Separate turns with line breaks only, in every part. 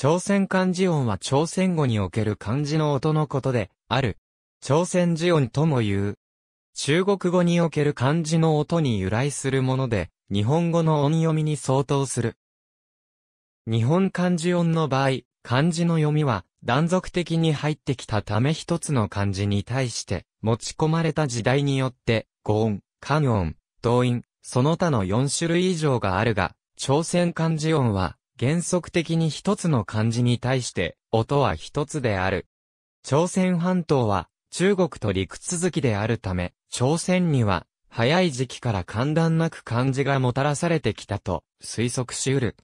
朝鮮漢字音は朝鮮語における漢字の音のことで、ある。朝鮮字音とも言う。中国語における漢字の音に由来するもので、日本語の音読みに相当する。日本漢字音の場合、漢字の読みは断続的に入ってきたため一つの漢字に対して持ち込まれた時代によって、語音、漢音、動音、その他の4種類以上があるが、朝鮮漢字音は原則的に一つの漢字に対して、音は一つである。朝鮮半島は、中国と陸続きであるため、朝鮮には、早い時期から寒暖なく漢字がもたらされてきたと推測し得る。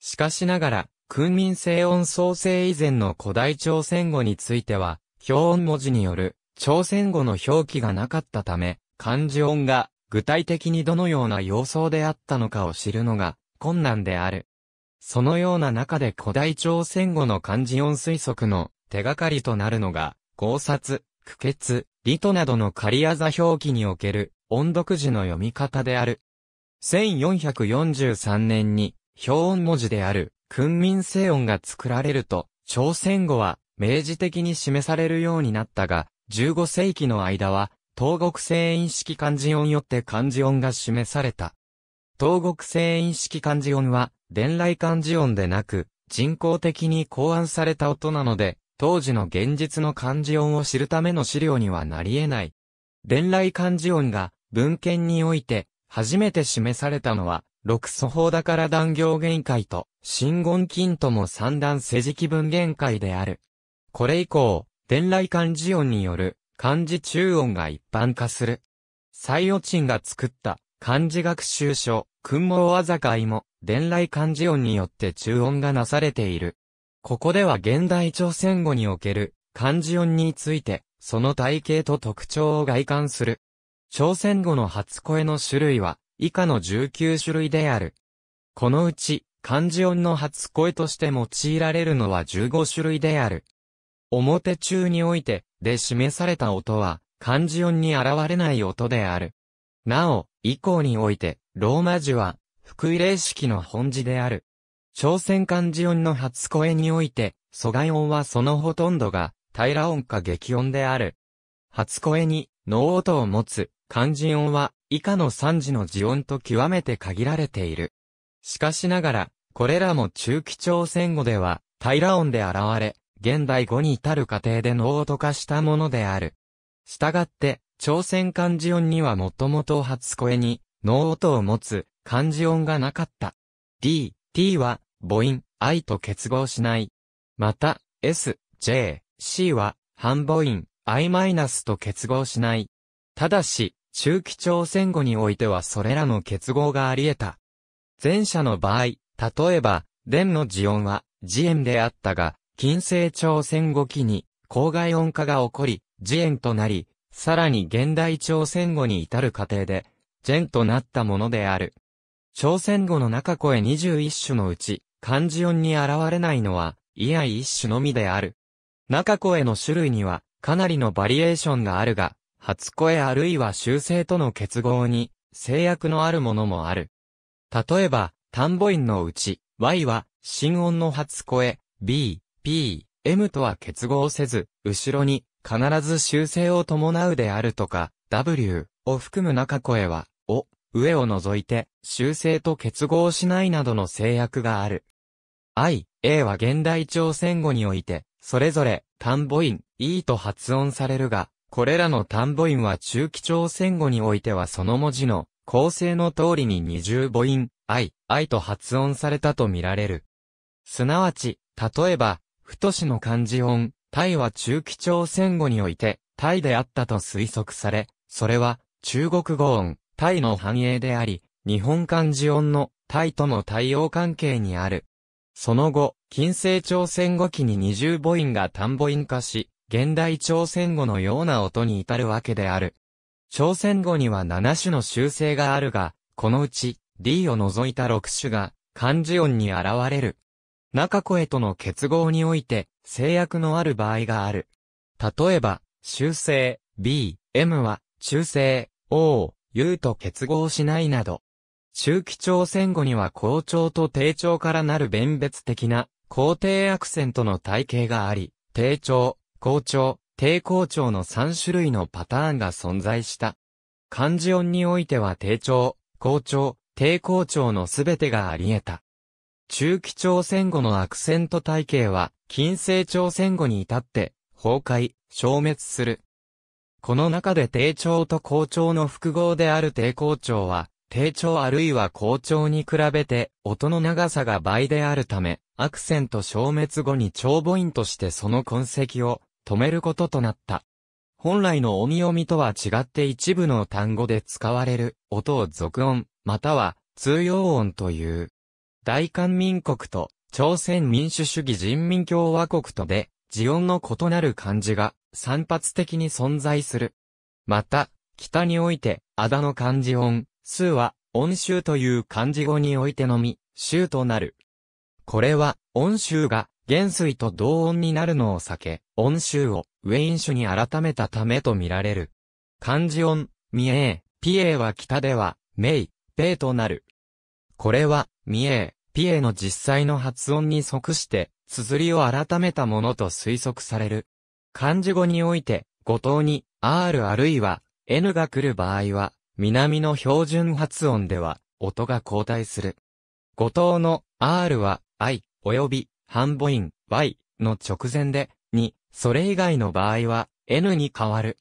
しかしながら、訓民性音創生以前の古代朝鮮語については、表音文字による朝鮮語の表記がなかったため、漢字音が具体的にどのような様相であったのかを知るのが困難である。そのような中で古代朝鮮語の漢字音推測の手がかりとなるのが、考察、苦血、リトなどの仮技表記における音読字の読み方である。1443年に、表音文字である、訓民声音が作られると、朝鮮語は明示的に示されるようになったが、15世紀の間は、東国声音式漢字音よって漢字音が示された。東国製印式漢字音は、伝来漢字音でなく、人工的に考案された音なので、当時の現実の漢字音を知るための資料にはなり得ない。伝来漢字音が、文献において、初めて示されたのは、六祖法だから断行限界と、新言金とも三段世辞文限界である。これ以降、伝来漢字音による、漢字中音が一般化する。西予鎮が作った漢字学習書、訓毛あざかいも、伝来漢字音によって中音がなされている。ここでは現代朝鮮語における漢字音について、その体系と特徴を外観する。朝鮮語の初声の種類は、以下の19種類である。このうち、漢字音の初声として用いられるのは15種類である。表中において、で示された音は、漢字音に現れない音である。なお、以降において、ローマ字は、福井霊式の本字である。朝鮮漢字音の初声において、疎外音はそのほとんどが、平音か激音である。初声に、脳音を持つ、漢字音は、以下の三字の字音と極めて限られている。しかしながら、これらも中期朝鮮語では、平音で現れ、現代語に至る過程で脳音化したものである。したがって、朝鮮漢字音にはもともと初声に、脳音を持つ漢字音がなかった。D、T は母音、I と結合しない。また、S、J、C は半母音、I- マイナスと結合しない。ただし、中期朝鮮語においてはそれらの結合があり得た。前者の場合、例えば、伝の字音は、字縁であったが、近世朝鮮語期に、郊外音化が起こり、字縁となり、さらに現代朝鮮語に至る過程で、ジェンとなったものである。朝鮮語の中声21種のうち、漢字音に現れないのは、いや一種のみである。中声の種類には、かなりのバリエーションがあるが、初声あるいは修正との結合に、制約のあるものもある。例えば、単母音のうち、y は、心音の初声、b, p, m とは結合せず、後ろに、必ず修正を伴うであるとか、W を含む中声は、を、上を除いて、修正と結合しないなどの制約がある。I、A は現代朝鮮語において、それぞれ、単母音、E と発音されるが、これらの単母音は中期朝鮮語においてはその文字の構成の通りに二重母音、I、I と発音されたとみられる。すなわち、例えば、太しの漢字音、タイは中期朝鮮語において、タイであったと推測され、それは、中国語音、タイの繁栄であり、日本漢字音のタイとの対応関係にある。その後、近世朝鮮語期に二重母音が単母音化し、現代朝鮮語のような音に至るわけである。朝鮮語には7種の修正があるが、このうち D を除いた6種が漢字音に現れる。中声との結合において、制約のある場合がある。例えば、修正、B、M は、中性、O、U と結合しないなど。中期朝鮮語には校長と低調からなる弁別的な、皇帝アクセントの体系があり、低調、校長、低校長の3種類のパターンが存在した。漢字音においては低調、校長、低校長のすべてがあり得た。中期朝鮮語のアクセント体系は、近世朝鮮語に至って、崩壊、消滅する。この中で低調と高調の複合である低高調は、低調あるいは高調に比べて、音の長さが倍であるため、アクセント消滅後に長母音としてその痕跡を止めることとなった。本来の音読みとは違って一部の単語で使われる音を俗音、または通用音という。大韓民国と朝鮮民主主義人民共和国とで、字音の異なる漢字が散発的に存在する。また、北において、あだの漢字音、数は、音州という漢字語においてのみ、州となる。これは、音州が、元帥と同音になるのを避け、音州を、ウェイン種に改めたためとみられる。漢字音、ミエー、ピエーは北では、メイ、ペイとなる。これは、ミエー、ピエの実際の発音に即して、綴りを改めたものと推測される。漢字語において、語頭に、R あるいは、N が来る場合は、南の標準発音では、音が交代する。語頭の R は、I、および、半母音、Y の直前で、に、それ以外の場合は、N に変わる。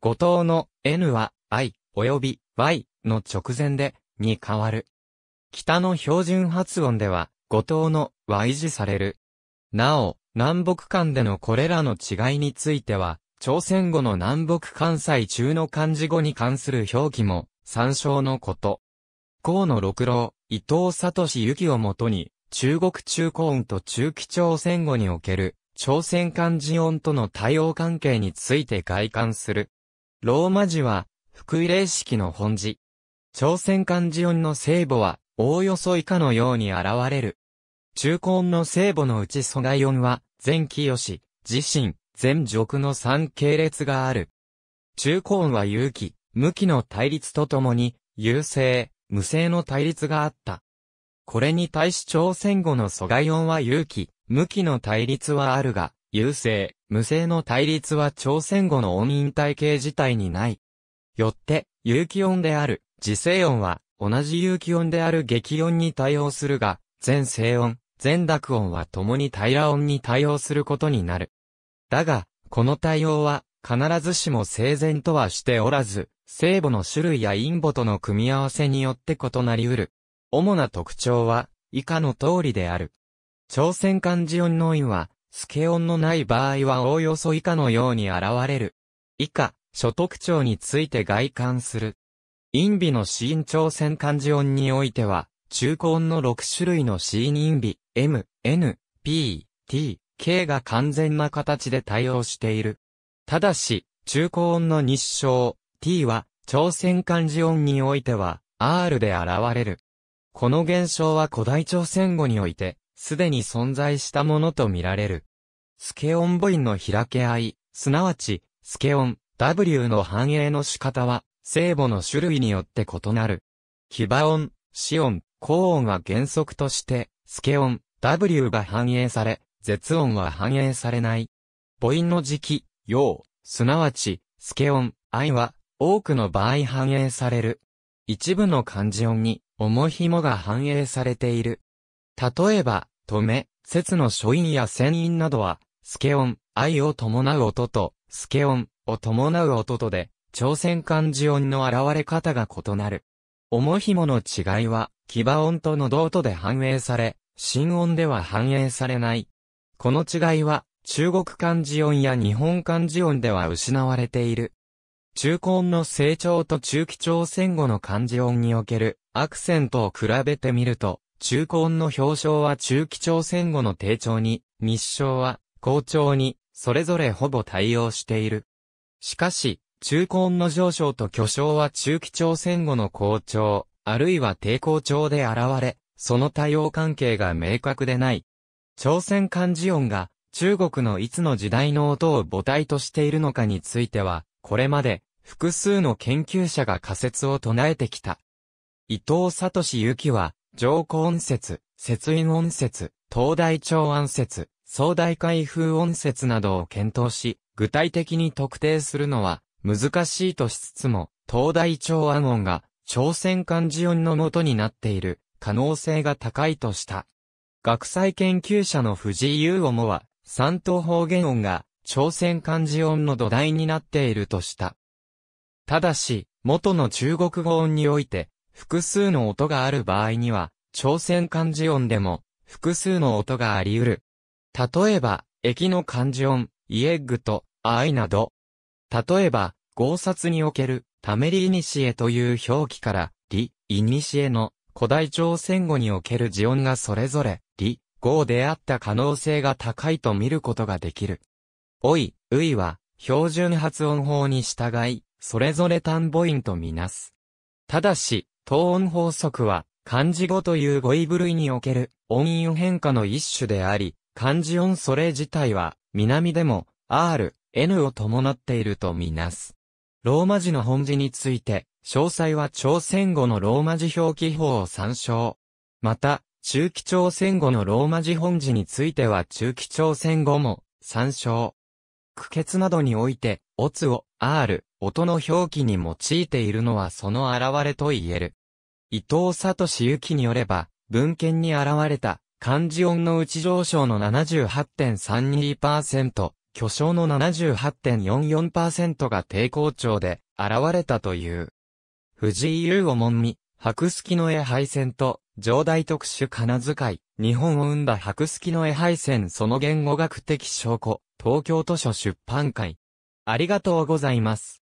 語頭の N は、I、および、Y の直前で、に変わる。北の標準発音では、五島のは維持される。なお、南北間でのこれらの違いについては、朝鮮語の南北関西中の漢字語に関する表記も参照のこと。河野六郎、伊藤聡幸をもとに、中国中高音と中期朝鮮語における、朝鮮漢字音との対応関係について外観する。ローマ字は、福井霊式の本字。朝鮮漢字音の聖母は、おおよそ以下のように現れる。中根の聖母のうち蘇我音は、全清、自身、全辱の三系列がある。中根は勇気、無気の対立とともに、優勢、無性の対立があった。これに対し朝鮮語の蘇我音は勇気、無気の対立はあるが、優勢、無性の対立は朝鮮語の音韻体系自体にない。よって、有機音である、自生音は、同じ有機音である激音に対応するが、全静音、全濁音は共に平ら音に対応することになる。だが、この対応は、必ずしも整然とはしておらず、聖母の種類や陰母との組み合わせによって異なり得る。主な特徴は、以下の通りである。朝鮮漢字音の音は、スケ音のない場合はおおよそ以下のように現れる。以下、所得徴について外観する。陰尾のーン。朝鮮漢字音においては、中高音の6種類のン。イ陰尾、M、N、P、T、K が完全な形で対応している。ただし、中高音の日照、T は、朝鮮漢字音においては、R で現れる。この現象は古代朝鮮語において、すでに存在したものとみられる。スケオン母音の開け合い、すなわち、スケオン、W の反映の仕方は、聖母の種類によって異なる。騎バ音、シ音、高音は原則として、スケ音、W が反映され、絶音は反映されない。母音の時期、陽、すなわち、スケ音、愛は、多くの場合反映される。一部の漢字音に、重紐が反映されている。例えば、止め、節の書音や線音などは、スケ音、愛を伴う音と、スケ音を伴う音とで、朝鮮漢字音の現れ方が異なる。重紐の違いは、牙音との同とで反映され、新音では反映されない。この違いは、中国漢字音や日本漢字音では失われている。中高の成長と中期朝鮮語の漢字音におけるアクセントを比べてみると、中高の表彰は中期朝鮮語の低調に、日照は高調に、それぞれほぼ対応している。しかし、中根の上昇と巨匠は中期朝鮮後の好調、あるいは抵抗調で現れ、その対応関係が明確でない。朝鮮漢字音が中国のいつの時代の音を母体としているのかについては、これまで複数の研究者が仮説を唱えてきた。伊藤聡ゆきは、上古音節、節韻音節、東大長安節、総大開封音節などを検討し、具体的に特定するのは難しいとしつつも、東大長安音が朝鮮漢字音の元になっている可能性が高いとした。学際研究者の藤井優もは、三島方言音が朝鮮漢字音の土台になっているとした。ただし、元の中国語音において、複数の音がある場合には、朝鮮漢字音でも、複数の音があり得る。例えば、駅の漢字音、イエッグと、アイなど、例えば、合殺における、ためりいにしえという表記から、り、いにしえの、古代朝鮮語における字音がそれぞれ、り、うであった可能性が高いと見ることができる。おい、ういは、標準発音法に従い、それぞれ単母音とみなす。ただし、等音法則は、漢字語という語彙部類における音韻変化の一種であり、漢字音それ自体は、南でも、R、N を伴っているとみなす。ローマ字の本字について、詳細は朝鮮語のローマ字表記法を参照。また、中期朝鮮語のローマ字本字については中期朝鮮語も参照。区決などにおいて、オツを R、音の表記に用いているのはその現れと言える。伊藤聡幸によれば、文献に現れた漢字音の内上昇の78.32%、巨匠の78.44%が低校調で現れたという。藤井優をもんみ、白月の絵配線と、上代特殊金遣い、日本を生んだ白月の絵配線その言語学的証拠、東京図書出版会。ありがとうございます。